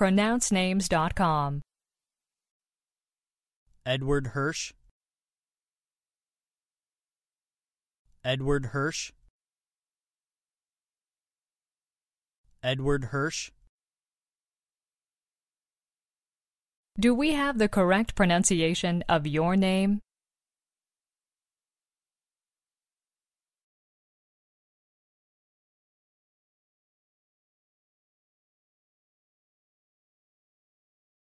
pronouncenames.com. Edward Hirsch Edward Hirsch Edward Hirsch Do we have the correct pronunciation of your name?